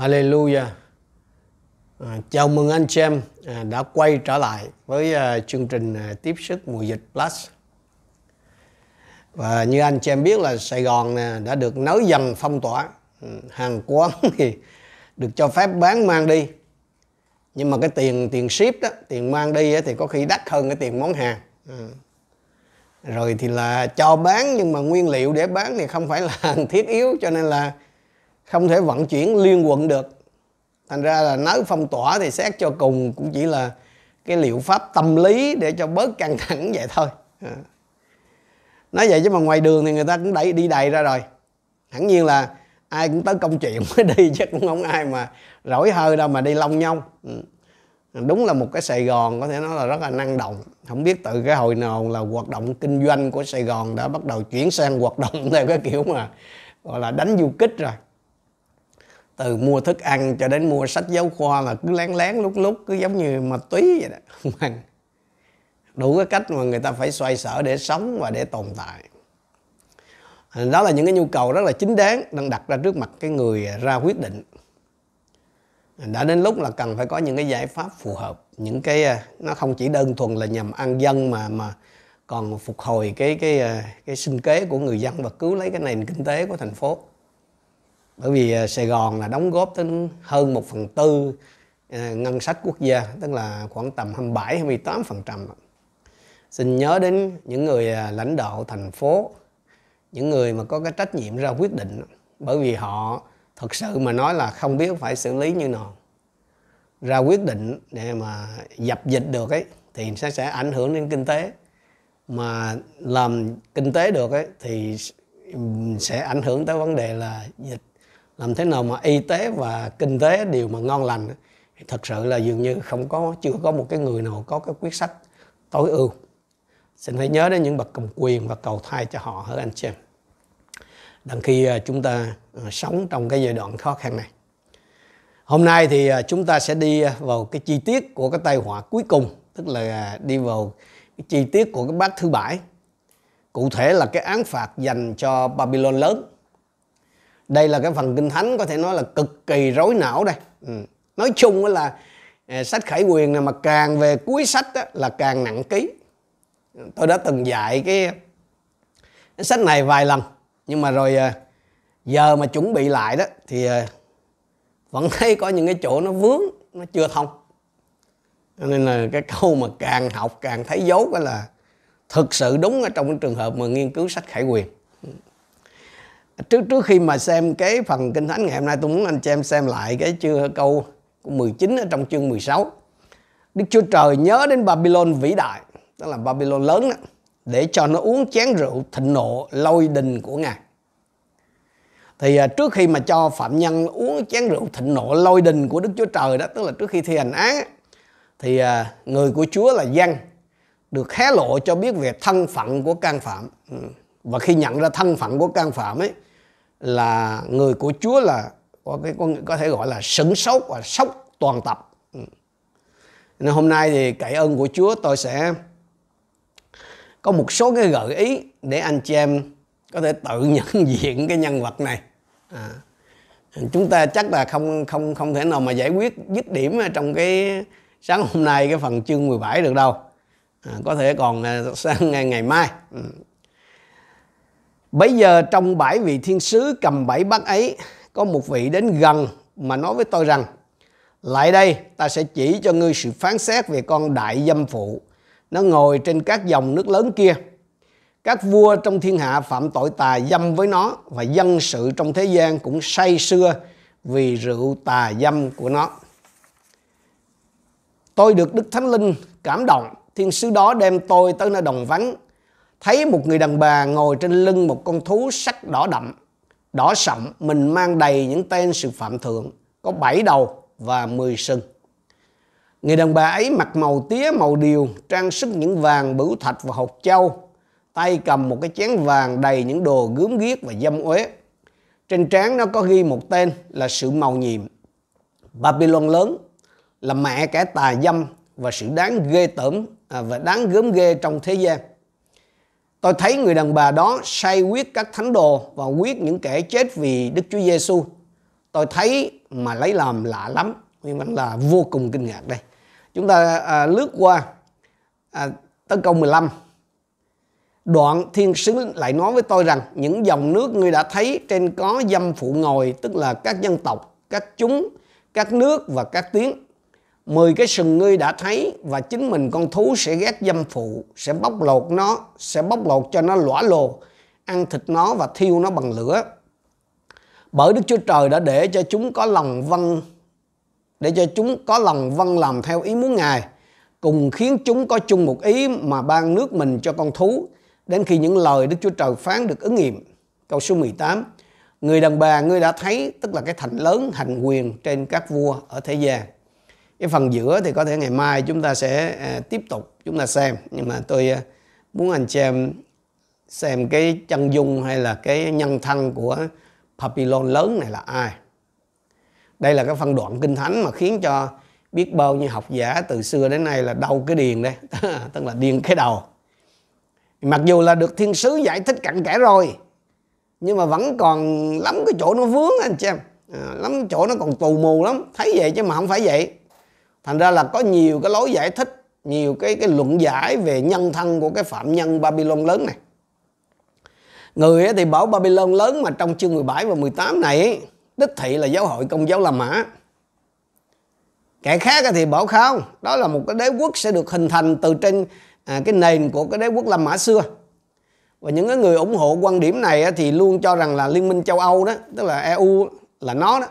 Hallelujah. À, chào mừng anh chị em à, đã quay trở lại với à, chương trình tiếp sức mùa dịch Plus. Và như anh chị em biết là Sài Gòn đã được nới dần phong tỏa. Ừ, hàng quán thì được cho phép bán mang đi. Nhưng mà cái tiền tiền ship đó, tiền mang đi thì có khi đắt hơn cái tiền món hàng. Ừ. Rồi thì là cho bán nhưng mà nguyên liệu để bán thì không phải là hàng thiết yếu cho nên là không thể vận chuyển liên quận được thành ra là nới phong tỏa thì xét cho cùng cũng chỉ là cái liệu pháp tâm lý để cho bớt căng thẳng vậy thôi à. nói vậy chứ mà ngoài đường thì người ta cũng đẩy đi đầy ra rồi hẳn nhiên là ai cũng tới công chuyện mới đi chứ cũng không ai mà rỗi hơi đâu mà đi long nhông ừ. đúng là một cái sài gòn có thể nói là rất là năng động không biết từ cái hồi nào là hoạt động kinh doanh của sài gòn đã bắt đầu chuyển sang hoạt động theo cái kiểu mà gọi là đánh du kích rồi từ mua thức ăn cho đến mua sách giáo khoa là cứ lén lén lúc lúc cứ giống như mà túy vậy đó đủ cái cách mà người ta phải xoay sở để sống và để tồn tại đó là những cái nhu cầu rất là chính đáng đang đặt ra trước mặt cái người ra quyết định đã đến lúc là cần phải có những cái giải pháp phù hợp những cái à, nó không chỉ đơn thuần là nhằm ăn dân mà mà còn phục hồi cái cái à, cái sinh kế của người dân và cứu lấy cái nền kinh tế của thành phố bởi vì à, Sài Gòn là đóng góp đến hơn 1 phần tư à, ngân sách quốc gia tức là khoảng tầm 27 28 phần trăm xin nhớ đến những người à, lãnh đạo thành phố những người mà có cái trách nhiệm ra quyết định bởi vì họ thật sự mà nói là không biết phải xử lý như nào ra quyết định để mà dập dịch được ấy thì sẽ sẽ ảnh hưởng đến kinh tế mà làm kinh tế được ấy thì sẽ ảnh hưởng tới vấn đề là dịch làm thế nào mà y tế và kinh tế đều mà ngon lành thật sự là dường như không có chưa có một cái người nào có cái quyết sách tối ưu xin hãy nhớ đến những bậc cầm quyền và cầu thai cho họ hơn anh chị em đằng khi à, chúng ta à, sống trong cái giai đoạn khó khăn này hôm nay thì à, chúng ta sẽ đi vào cái chi tiết của cái tai họa cuối cùng tức là đi vào cái chi tiết của cái bát thứ bảy cụ thể là cái án phạt dành cho Babylon lớn đây là cái phần kinh thánh có thể nói là cực kỳ rối não đây ừ. nói chung là à, sách khải quyền này mà càng về cuối sách á, là càng nặng ký tôi đã từng dạy cái, cái sách này vài lần nhưng mà rồi à, giờ mà chuẩn bị lại đó thì à, vẫn thấy có những cái chỗ nó vướng nó chưa thông nên là cái câu mà càng học càng thấy dấu cái là thực sự đúng ở trong cái trường hợp mà nghiên cứu sách khải quyền ừ trước trước khi mà xem cái phần kinh thánh ngày hôm nay tôi muốn anh chị em xem lại cái chưa câu 19 ở trong chương 16 Đức Chúa Trời nhớ đến Babylon vĩ đại Tức là Babylon lớn đó Để cho nó uống chén rượu thịnh nộ lôi đình của Ngài Thì à, trước khi mà cho phạm nhân uống chén rượu thịnh nộ lôi đình của Đức Chúa Trời đó Tức là trước khi thi hành án Thì à, người của Chúa là dân Được hé lộ cho biết về thân phận của can phạm ừ. Và khi nhận ra thân phận của can phạm ấy là người của Chúa là có cái có, có thể gọi là sửng sốt và sốc toàn tập ừ. nên hôm nay thì cậy ơn của Chúa tôi sẽ có một số cái gợi ý để anh chị em có thể tự nhận diện cái nhân vật này à, chúng ta chắc là không không không thể nào mà giải quyết dứt điểm trong cái sáng hôm nay cái phần chương 17 được đâu à, có thể còn à, sang ngày, ngày mai ừ. Bây giờ trong bảy vị thiên sứ cầm bảy bát ấy có một vị đến gần mà nói với tôi rằng lại đây ta sẽ chỉ cho ngươi sự phán xét về con đại dâm phụ nó ngồi trên các dòng nước lớn kia các vua trong thiên hạ phạm tội tà dâm với nó và dân sự trong thế gian cũng say xưa vì rượu tà dâm của nó tôi được đức thánh linh cảm động thiên sứ đó đem tôi tới nơi đồng vắng thấy một người đàn bà ngồi trên lưng một con thú sắc đỏ đậm, đỏ sậm, mình mang đầy những tên sự phạm thượng, có bảy đầu và mười sừng. Người đàn bà ấy mặc màu tía màu điều, trang sức những vàng bửu thạch và hột châu, tay cầm một cái chén vàng đầy những đồ gớm ghiếc và dâm uế. Trên trán nó có ghi một tên là sự màu nhiệm. Babylon lớn là mẹ kẻ tà dâm và sự đáng ghê tởm à, và đáng gớm ghê trong thế gian. Tôi thấy người đàn bà đó say quyết các thánh đồ và quyết những kẻ chết vì Đức Chúa Giêsu. Tôi thấy mà lấy làm lạ lắm, nguyên văn là vô cùng kinh ngạc đây. Chúng ta à, lướt qua à, tới câu 15. Đoạn thiên sứ lại nói với tôi rằng những dòng nước ngươi đã thấy trên có dâm phụ ngồi tức là các dân tộc, các chúng, các nước và các tiếng mười cái sừng ngươi đã thấy và chính mình con thú sẽ ghét dâm phụ, sẽ bóc lột nó, sẽ bóc lột cho nó lõa lồ, ăn thịt nó và thiêu nó bằng lửa. Bởi Đức Chúa Trời đã để cho chúng có lòng vâng để cho chúng có lòng vâng làm theo ý muốn Ngài, cùng khiến chúng có chung một ý mà ban nước mình cho con thú, đến khi những lời Đức Chúa Trời phán được ứng nghiệm. Câu số 18 Người đàn bà ngươi đã thấy, tức là cái thành lớn hành quyền trên các vua ở thế gian cái phần giữa thì có thể ngày mai chúng ta sẽ à, tiếp tục chúng ta xem nhưng mà tôi à, muốn anh xem xem cái chân dung hay là cái nhân thân của papillon lớn này là ai đây là cái phân đoạn kinh thánh mà khiến cho biết bao nhiêu học giả từ xưa đến nay là đau cái điền đây tức là điên cái đầu mặc dù là được thiên sứ giải thích cặn kẽ rồi nhưng mà vẫn còn lắm cái chỗ nó vướng anh chị em à, lắm chỗ nó còn tù mù lắm thấy vậy chứ mà không phải vậy thành ra là có nhiều cái lối giải thích nhiều cái cái luận giải về nhân thân của cái phạm nhân Babylon lớn này người thì bảo Babylon lớn mà trong chương 17 và 18 này đích thị là giáo hội công giáo La Mã kẻ khác thì bảo không đó là một cái đế quốc sẽ được hình thành từ trên à, cái nền của cái đế quốc La Mã xưa và những cái người ủng hộ quan điểm này thì luôn cho rằng là liên minh châu Âu đó tức là EU là nó đó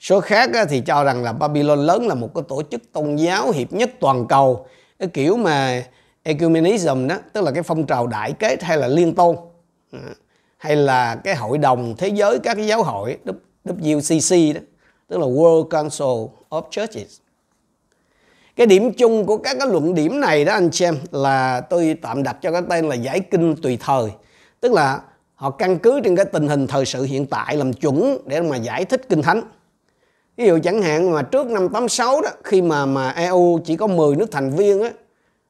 Số khác thì cho rằng là Babylon lớn là một cái tổ chức tôn giáo hiệp nhất toàn cầu cái kiểu mà ecumenism đó tức là cái phong trào đại kết hay là liên tôn à, hay là cái hội đồng thế giới các cái giáo hội WCC đó tức là World Council of Churches cái điểm chung của các cái luận điểm này đó anh xem là tôi tạm đặt cho cái tên là giải kinh tùy thời tức là họ căn cứ trên cái tình hình thời sự hiện tại làm chuẩn để mà giải thích kinh thánh ví dụ chẳng hạn mà trước năm 86 đó khi mà mà EU chỉ có 10 nước thành viên á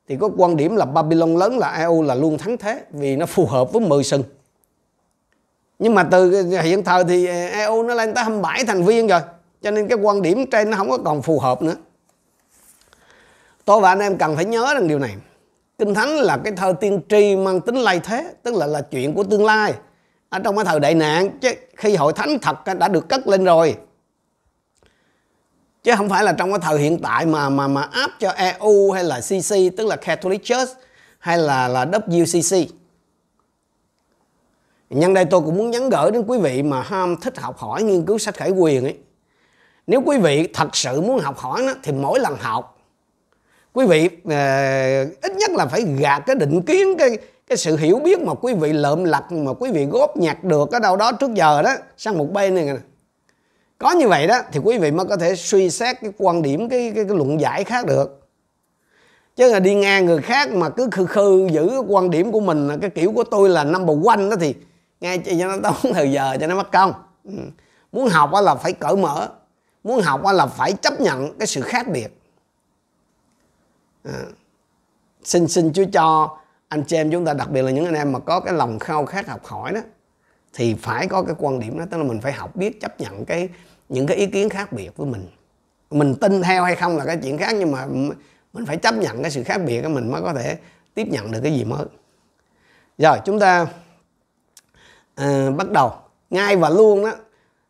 thì có quan điểm là Babylon lớn là EU là luôn thắng thế vì nó phù hợp với 10 sừng nhưng mà từ hiện thời thì EU nó lên tới 27 thành viên rồi cho nên cái quan điểm trên nó không có còn phù hợp nữa tôi và anh em cần phải nhớ rằng điều này kinh thánh là cái thơ tiên tri mang tính lay thế tức là là chuyện của tương lai ở trong cái thời đại nạn chứ khi hội thánh thật đã được cất lên rồi chứ không phải là trong cái thời hiện tại mà mà mà áp cho EU hay là CC tức là Catholic Church hay là là WCC nhân đây tôi cũng muốn nhắn gửi đến quý vị mà ham thích học hỏi nghiên cứu sách khải quyền ấy nếu quý vị thật sự muốn học hỏi nó thì mỗi lần học quý vị uh, ít nhất là phải gạt cái định kiến cái cái sự hiểu biết mà quý vị lợm lặt mà quý vị góp nhặt được ở đâu đó trước giờ đó sang một bên này có như vậy đó thì quý vị mới có thể suy xét cái quan điểm cái cái, cái luận giải khác được chứ là đi ngang người khác mà cứ khư khư giữ cái quan điểm của mình cái kiểu của tôi là năm number quanh đó thì ngay cho nó tốn thời giờ cho nó mất công ừ. muốn học là phải cởi mở muốn học là phải chấp nhận cái sự khác biệt à. xin xin chúa cho anh chị em chúng ta đặc biệt là những anh em mà có cái lòng khao khát học hỏi đó thì phải có cái quan điểm đó tức là mình phải học biết chấp nhận cái những cái ý kiến khác biệt với mình mình tin theo hay không là cái chuyện khác nhưng mà mình phải chấp nhận cái sự khác biệt của mình mới có thể tiếp nhận được cái gì mới rồi chúng ta uh, bắt đầu ngay và luôn đó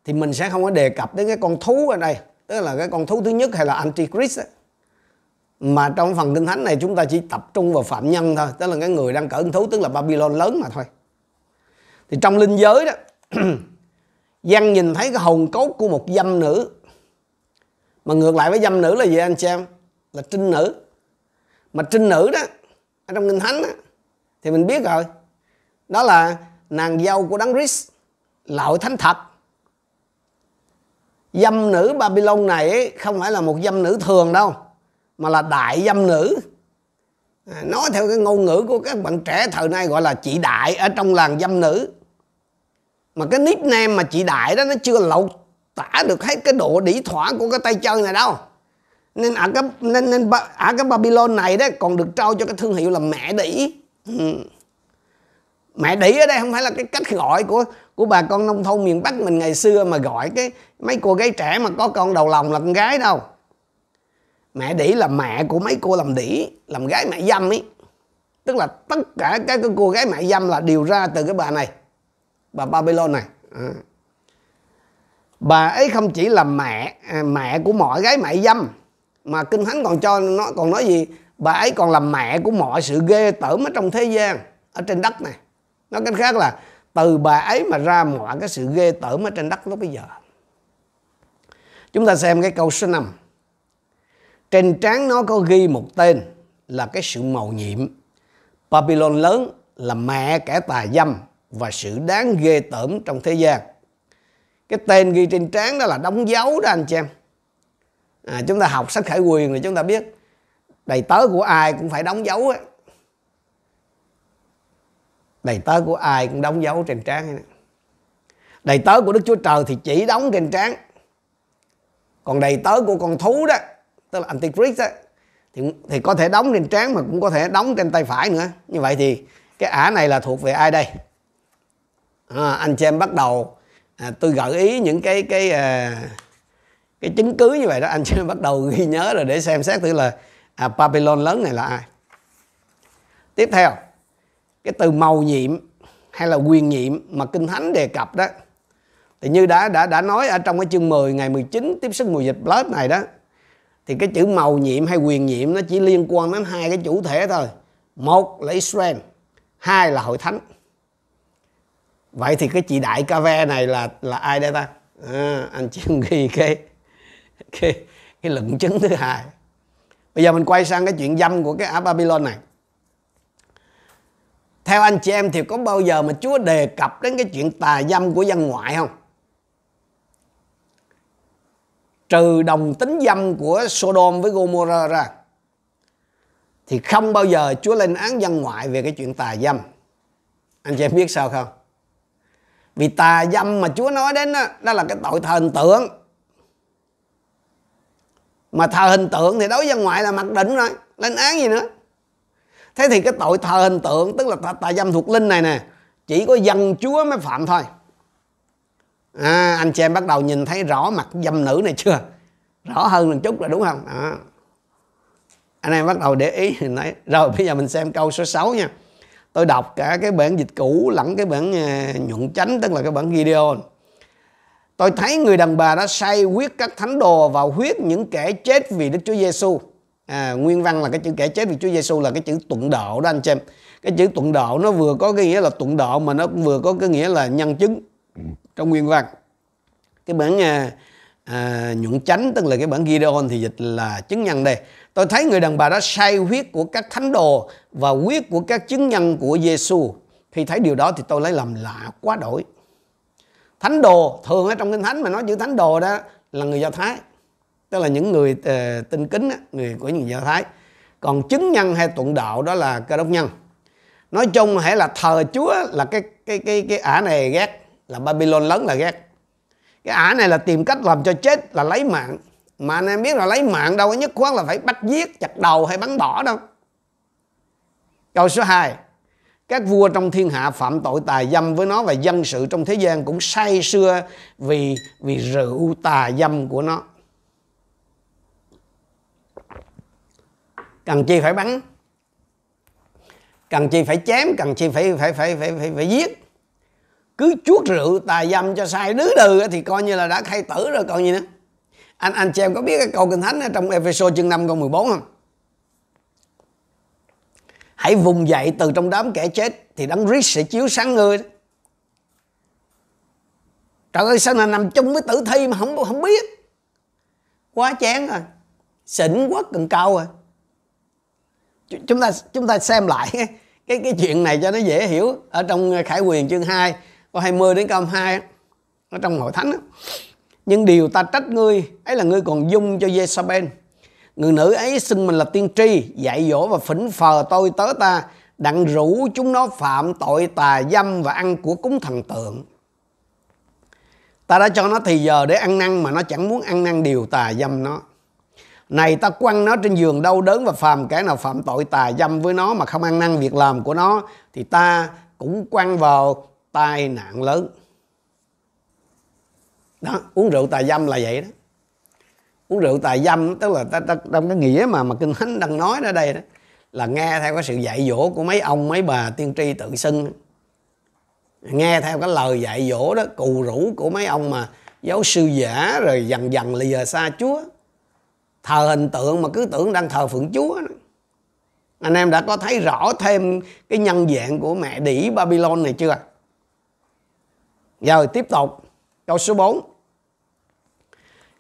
thì mình sẽ không có đề cập đến cái con thú ở đây tức là cái con thú thứ nhất hay là antichrist đó. mà trong phần kinh thánh này chúng ta chỉ tập trung vào phạm nhân thôi tức là cái người đang cỡ thú tức là babylon lớn mà thôi thì trong linh giới đó văn nhìn thấy cái hồn cốt của một dâm nữ Mà ngược lại với dâm nữ là gì anh xem, Là trinh nữ Mà trinh nữ đó ở Trong Kinh Thánh đó, Thì mình biết rồi Đó là nàng dâu của Đấng Christ Là hội thánh thật Dâm nữ Babylon này không phải là một dâm nữ thường đâu Mà là đại dâm nữ à, Nói theo cái ngôn ngữ của các bạn trẻ thời nay gọi là chị đại Ở trong làng dâm nữ mà cái nickname mà chị đại đó nó chưa lột tả được hết cái độ đĩ thỏa của cái tay chân này đâu nên ở cái nên nên ở cái Babylon này đó còn được trao cho cái thương hiệu là mẹ đỉ ừ. mẹ đĩ ở đây không phải là cái cách gọi của của bà con nông thôn miền Bắc mình ngày xưa mà gọi cái mấy cô gái trẻ mà có con đầu lòng là con gái đâu mẹ đĩ là mẹ của mấy cô làm đĩ làm gái mẹ dâm ấy tức là tất cả các cô gái mẹ dâm là đều ra từ cái bà này bà Babylon này à. bà ấy không chỉ là mẹ à, mẹ của mọi gái mại dâm mà kinh thánh còn cho nó còn nói gì bà ấy còn là mẹ của mọi sự ghê tởm ở trong thế gian ở trên đất này nói cách khác là từ bà ấy mà ra mọi cái sự ghê tởm ở trên đất lúc bây giờ chúng ta xem cái câu số 5 trên trán nó có ghi một tên là cái sự màu nhiệm Babylon lớn là mẹ kẻ tà dâm và sự đáng ghê tởm trong thế gian cái tên ghi trên trán đó là đóng dấu đó anh chị em à, chúng ta học sách khải quyền thì chúng ta biết đầy tớ của ai cũng phải đóng dấu ấy. đầy tớ của ai cũng đóng dấu trên trán đầy tớ của đức chúa trời thì chỉ đóng trên trán còn đầy tớ của con thú đó tức là antichrist đó, thì thì có thể đóng trên trán mà cũng có thể đóng trên tay phải nữa như vậy thì cái ả này là thuộc về ai đây à, anh chị em bắt đầu à, tôi gợi ý những cái cái à, cái chứng cứ như vậy đó anh chị em bắt đầu ghi nhớ rồi để xem xét thử là à, Babylon lớn này là ai tiếp theo cái từ màu nhiệm hay là quyền nhiệm mà kinh thánh đề cập đó thì như đã đã đã nói ở trong cái chương 10 ngày 19 tiếp sức mùa dịch blood này đó thì cái chữ màu nhiệm hay quyền nhiệm nó chỉ liên quan đến hai cái chủ thể thôi một là Israel hai là hội thánh vậy thì cái chị đại cà ve này là là ai đây ta à, anh chị ghi cái cái cái luận chứng thứ hai bây giờ mình quay sang cái chuyện dâm của cái ả babylon này theo anh chị em thì có bao giờ mà Chúa đề cập đến cái chuyện tà dâm của dân ngoại không? Trừ đồng tính dâm của Sodom với Gomorrah ra Thì không bao giờ Chúa lên án dân ngoại về cái chuyện tà dâm Anh chị em biết sao không? Vì tà dâm mà Chúa nói đến đó, đó là cái tội thờ hình tượng. Mà thờ hình tượng thì đối với ngoại là mặc định rồi, lên án gì nữa. Thế thì cái tội thờ hình tượng tức là tà, tà dâm thuộc linh này nè, chỉ có dân Chúa mới phạm thôi. À, anh chị em bắt đầu nhìn thấy rõ mặt dâm nữ này chưa? Rõ hơn một chút rồi đúng không? Đó. Anh em bắt đầu để ý nói. Rồi bây giờ mình xem câu số 6 nha tôi đọc cả cái bản dịch cũ lẫn cái bản à, nhuận chánh tức là cái bản Gideon tôi thấy người đàn bà đã say huyết các thánh đồ và huyết những kẻ chết vì Đức Chúa Giêsu à, nguyên văn là cái chữ kẻ chết vì Chúa Giêsu là cái chữ tuận độ đó anh xem cái chữ tuận độ nó vừa có cái nghĩa là tuận độ mà nó cũng vừa có cái nghĩa là nhân chứng trong nguyên văn cái bản à, à nhuận chánh tức là cái bản Gideon thì dịch là chứng nhân đây Tôi thấy người đàn bà đó sai huyết của các thánh đồ và huyết của các chứng nhân của Giêsu. Khi thấy điều đó thì tôi lấy làm lạ quá đổi. Thánh đồ thường ở trong kinh thánh mà nói chữ thánh đồ đó là người Do Thái. Tức là những người uh, ờ, tin kính người của những Do Thái. Còn chứng nhân hay tụng đạo đó là cơ đốc nhân. Nói chung hãy là thờ Chúa là cái cái cái cái ả này ghét là Babylon lớn là ghét. Cái ả này là tìm cách làm cho chết là lấy mạng mà anh em biết là lấy mạng đâu nhất quán là phải bắt giết chặt đầu hay bắn bỏ đâu câu số 2 các vua trong thiên hạ phạm tội tà dâm với nó và dân sự trong thế gian cũng say xưa vì vì rượu tà dâm của nó cần chi phải bắn cần chi phải chém cần chi phải phải phải phải phải, phải giết cứ chuốt rượu tà dâm cho sai đứa đừ thì coi như là đã khai tử rồi còn gì nữa anh anh chị em có biết cái câu kinh thánh ở trong Ephesos chương 5 câu 14 không hãy vùng dậy từ trong đám kẻ chết thì đấng Christ sẽ chiếu sáng người trời ơi sao là nằm chung với tử thi mà không không biết quá chán rồi xỉn quá cần câu rồi chúng ta chúng ta xem lại cái, cái cái chuyện này cho nó dễ hiểu ở trong khải quyền chương 2 câu 20 đến câu 2 ở trong hội thánh đó nhưng điều ta trách ngươi ấy là ngươi còn dung cho Jezabel người nữ ấy xưng mình là tiên tri dạy dỗ và phỉnh phờ tôi tớ ta đặng rủ chúng nó phạm tội tà dâm và ăn của cúng thần tượng ta đã cho nó thì giờ để ăn năn mà nó chẳng muốn ăn năn điều tà dâm nó này ta quăng nó trên giường đau đớn và phàm cái nào phạm tội tà dâm với nó mà không ăn năn việc làm của nó thì ta cũng quăng vào tai nạn lớn đó uống rượu tài dâm là vậy đó uống rượu tài dâm tức là ta, trong cái nghĩa mà mà kinh thánh đang nói ở đây đó là nghe theo cái sự dạy dỗ của mấy ông mấy bà tiên tri tự xưng nghe theo cái lời dạy dỗ đó cù rủ của mấy ông mà giáo sư giả rồi dần dần lìa xa chúa thờ hình tượng mà cứ tưởng đang thờ phượng chúa anh em đã có thấy rõ thêm cái nhân dạng của mẹ đỉ babylon này chưa rồi tiếp tục câu số 4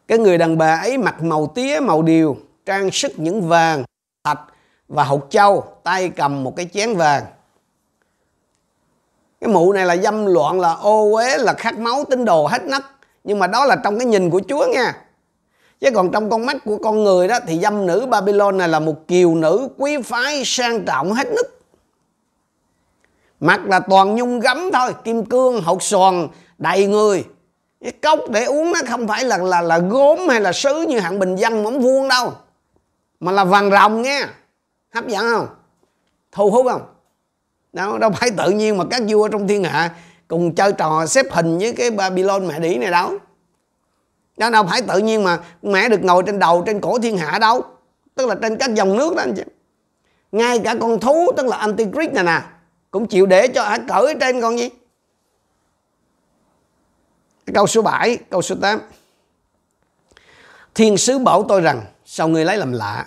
cái người đàn bà ấy mặc màu tía màu điều trang sức những vàng thạch và hột châu tay cầm một cái chén vàng cái mụ này là dâm loạn là ô uế là khát máu tín đồ hết nấc nhưng mà đó là trong cái nhìn của chúa nha chứ còn trong con mắt của con người đó thì dâm nữ babylon này là một kiều nữ quý phái sang trọng hết nức mặt là toàn nhung gấm thôi kim cương hột xoàn đầy người cái cốc để uống nó không phải là là là gốm hay là sứ như hạng bình dân móng vuông đâu mà là vàng rồng nghe hấp dẫn không thu hút không đâu đâu phải tự nhiên mà các vua trong thiên hạ cùng chơi trò xếp hình với cái babylon mẹ đĩ này đâu đó đâu phải tự nhiên mà mẹ được ngồi trên đầu trên cổ thiên hạ đâu tức là trên các dòng nước đó anh chị ngay cả con thú tức là antichrist này nè cũng chịu để cho hả cởi trên con gì Câu số 7, câu số 8. Thiên sứ bảo tôi rằng, sao ngươi lấy làm lạ?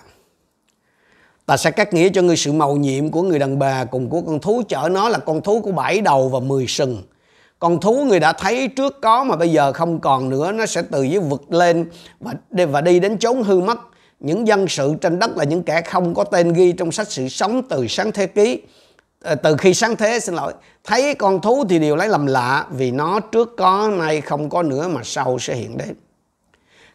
Ta sẽ cắt nghĩa cho ngươi sự màu nhiệm của người đàn bà cùng của con thú chở nó là con thú của bảy đầu và mười sừng. Con thú người đã thấy trước có mà bây giờ không còn nữa, nó sẽ từ dưới vực lên và đi, và đi đến chốn hư mất. Những dân sự trên đất là những kẻ không có tên ghi trong sách sự sống từ sáng thế ký Ờ, từ khi sáng thế xin lỗi thấy con thú thì điều lấy làm lạ vì nó trước có nay không có nữa mà sau sẽ hiện đến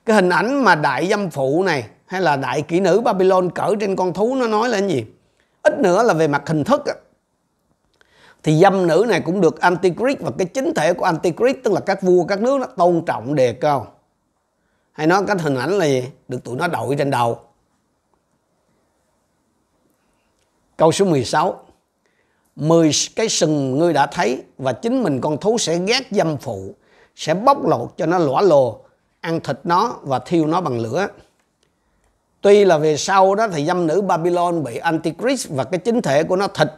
cái hình ảnh mà đại dâm phụ này hay là đại kỹ nữ Babylon cỡ trên con thú nó nói là cái gì ít nữa là về mặt hình thức á. thì dâm nữ này cũng được Antichrist và cái chính thể của Antichrist tức là các vua các nước nó tôn trọng đề cao hay nói cách hình ảnh là gì được tụi nó đội trên đầu câu số 16 sáu 10 cái sừng ngươi đã thấy và chính mình con thú sẽ ghét dâm phụ, sẽ bóc lột cho nó lõa lồ, ăn thịt nó và thiêu nó bằng lửa. Tuy là về sau đó thì dâm nữ Babylon bị Antichrist và cái chính thể của nó thịt.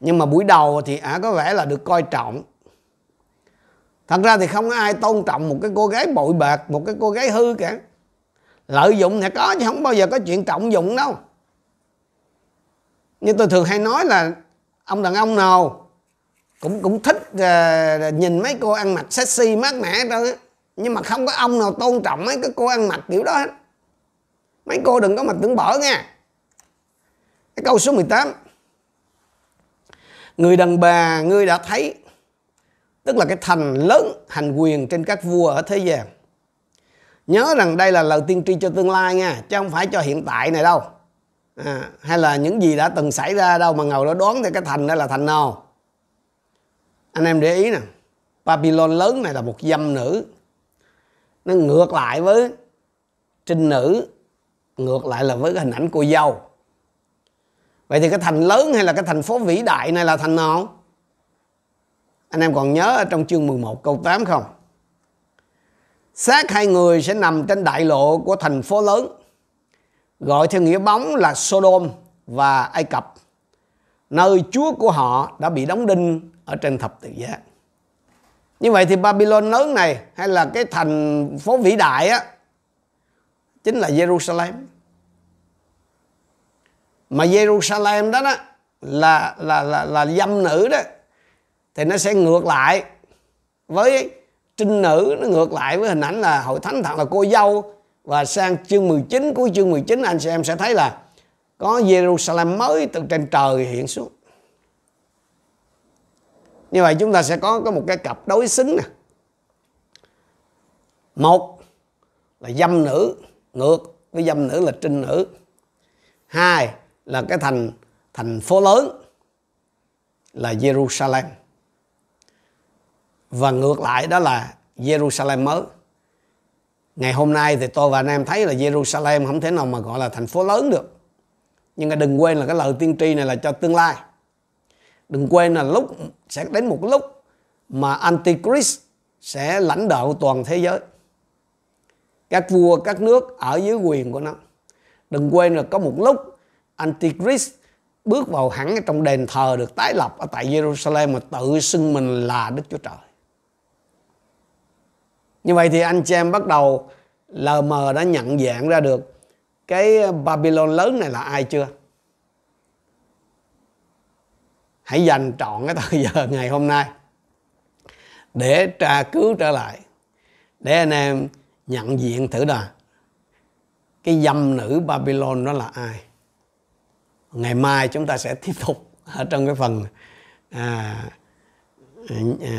Nhưng mà buổi đầu thì ả có vẻ là được coi trọng. Thật ra thì không ai tôn trọng một cái cô gái bội bạc, một cái cô gái hư cả. Lợi dụng thì có chứ không bao giờ có chuyện trọng dụng đâu như tôi thường hay nói là ông đàn ông nào cũng cũng thích uh, nhìn mấy cô ăn mặc sexy mát mẻ đó nhưng mà không có ông nào tôn trọng mấy cái cô ăn mặc kiểu đó hết mấy cô đừng có mặt tưởng bở nha cái câu số 18 người đàn bà ngươi đã thấy tức là cái thành lớn hành quyền trên các vua ở thế gian nhớ rằng đây là lời tiên tri cho tương lai nha chứ không phải cho hiện tại này đâu à, hay là những gì đã từng xảy ra đâu mà ngầu đó đoán theo cái thành đó là thành nào anh em để ý nè Babylon lớn này là một dâm nữ nó ngược lại với trinh nữ ngược lại là với cái hình ảnh cô dâu vậy thì cái thành lớn hay là cái thành phố vĩ đại này là thành nào anh em còn nhớ ở trong chương 11 câu 8 không xác hai người sẽ nằm trên đại lộ của thành phố lớn gọi theo nghĩa bóng là Sodom và Ai Cập, nơi chúa của họ đã bị đóng đinh ở trên thập tự giá. Như vậy thì Babylon lớn này hay là cái thành phố vĩ đại á chính là Jerusalem. Mà Jerusalem đó đó là là là là dâm nữ đó thì nó sẽ ngược lại với trinh nữ nó ngược lại với hình ảnh là hội thánh thật là cô dâu và sang chương 19 cuối chương 19 anh chị em sẽ thấy là có Jerusalem mới từ trên trời hiện xuống như vậy chúng ta sẽ có có một cái cặp đối xứng nè một là dâm nữ ngược với dâm nữ là trinh nữ hai là cái thành thành phố lớn là Jerusalem và ngược lại đó là Jerusalem mới ngày hôm nay thì tôi và anh em thấy là Jerusalem không thể nào mà gọi là thành phố lớn được nhưng mà đừng quên là cái lời tiên tri này là cho tương lai đừng quên là lúc sẽ đến một lúc mà Antichrist sẽ lãnh đạo toàn thế giới các vua các nước ở dưới quyền của nó đừng quên là có một lúc Antichrist bước vào hẳn trong đền thờ được tái lập ở tại Jerusalem mà tự xưng mình là Đức Chúa Trời như vậy thì anh chị em bắt đầu lờ mờ đã nhận dạng ra được cái Babylon lớn này là ai chưa hãy dành trọn cái thời giờ ngày hôm nay để tra cứu trở lại để anh em nhận diện thử đà cái dâm nữ Babylon đó là ai ngày mai chúng ta sẽ tiếp tục ở trong cái phần à, Ờ,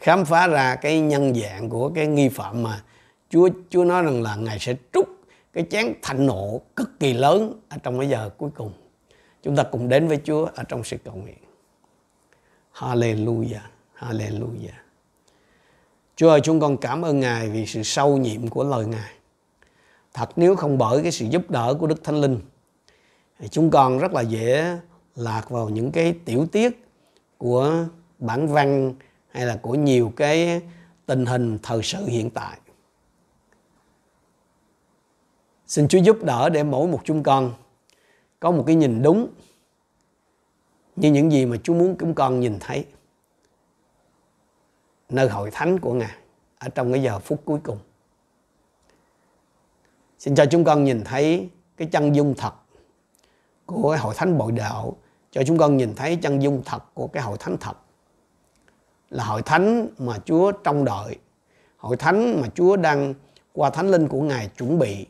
khám phá ra cái nhân dạng của cái nghi phạm mà Chúa Chúa nói rằng là ngài sẽ trút cái chén thạnh nộ cực kỳ lớn ở trong cái giờ cuối cùng. Chúng ta cùng đến với Chúa ở trong sự cầu nguyện. Hallelujah, hallelujah. Chúa ơi, chúng con cảm ơn Ngài vì sự sâu nhiệm của lời Ngài. Thật nếu không bởi cái sự giúp đỡ của Đức Thánh Linh, thì chúng con rất là dễ lạc vào những cái tiểu tiết của bản văn hay là của nhiều cái tình hình thời sự hiện tại xin Chúa giúp đỡ để mỗi một chúng con có một cái nhìn đúng như những gì mà Chúa muốn chúng con nhìn thấy nơi hội thánh của Ngài ở trong cái giờ phút cuối cùng. Xin cho chúng con nhìn thấy cái chân dung thật của hội thánh bội đạo, cho chúng con nhìn thấy chân dung thật của cái hội thánh thật là hội thánh mà Chúa trông đợi, hội thánh mà Chúa đang qua thánh linh của Ngài chuẩn bị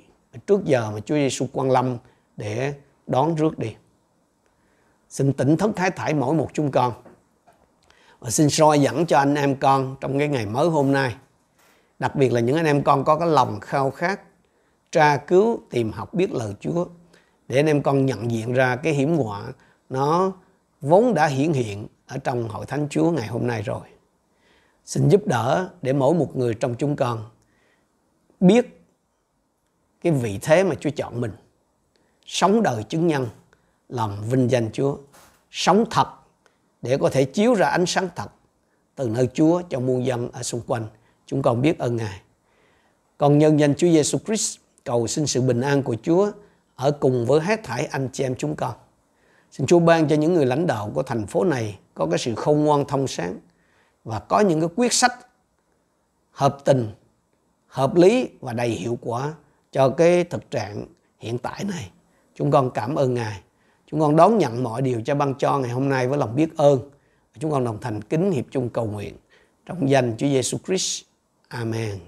trước giờ mà Chúa Giêsu quan lâm để đón rước đi. Xin tỉnh thức thái thải mỗi một chúng con. Và xin soi dẫn cho anh em con trong cái ngày mới hôm nay. Đặc biệt là những anh em con có cái lòng khao khát tra cứu, tìm học biết lời Chúa để anh em con nhận diện ra cái hiểm họa nó vốn đã hiển hiện ở trong hội thánh Chúa ngày hôm nay rồi xin giúp đỡ để mỗi một người trong chúng con biết cái vị thế mà Chúa chọn mình. Sống đời chứng nhân, làm vinh danh Chúa. Sống thật để có thể chiếu ra ánh sáng thật từ nơi Chúa cho muôn dân ở xung quanh. Chúng con biết ơn Ngài. Còn nhân danh Chúa Giêsu Christ cầu xin sự bình an của Chúa ở cùng với hết thảy anh chị em chúng con. Xin Chúa ban cho những người lãnh đạo của thành phố này có cái sự khôn ngoan thông sáng, và có những cái quyết sách hợp tình, hợp lý và đầy hiệu quả cho cái thực trạng hiện tại này. Chúng con cảm ơn Ngài. Chúng con đón nhận mọi điều cho ban cho ngày hôm nay với lòng biết ơn. Chúng con đồng thành kính hiệp chung cầu nguyện trong danh Chúa Giêsu Christ. Amen.